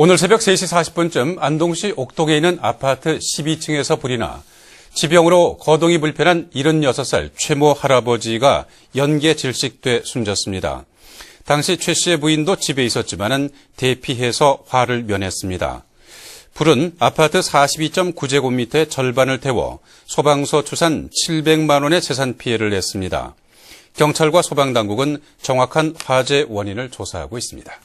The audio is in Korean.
오늘 새벽 3시 40분쯤 안동시 옥동에 있는 아파트 12층에서 불이 나 지병으로 거동이 불편한 76살 최모 할아버지가 연계 질식돼 숨졌습니다. 당시 최 씨의 부인도 집에 있었지만 대피해서 화를 면했습니다. 불은 아파트 42.9제곱미터의 절반을 태워 소방서 추산 700만 원의 재산 피해를 냈습니다. 경찰과 소방당국은 정확한 화재 원인을 조사하고 있습니다.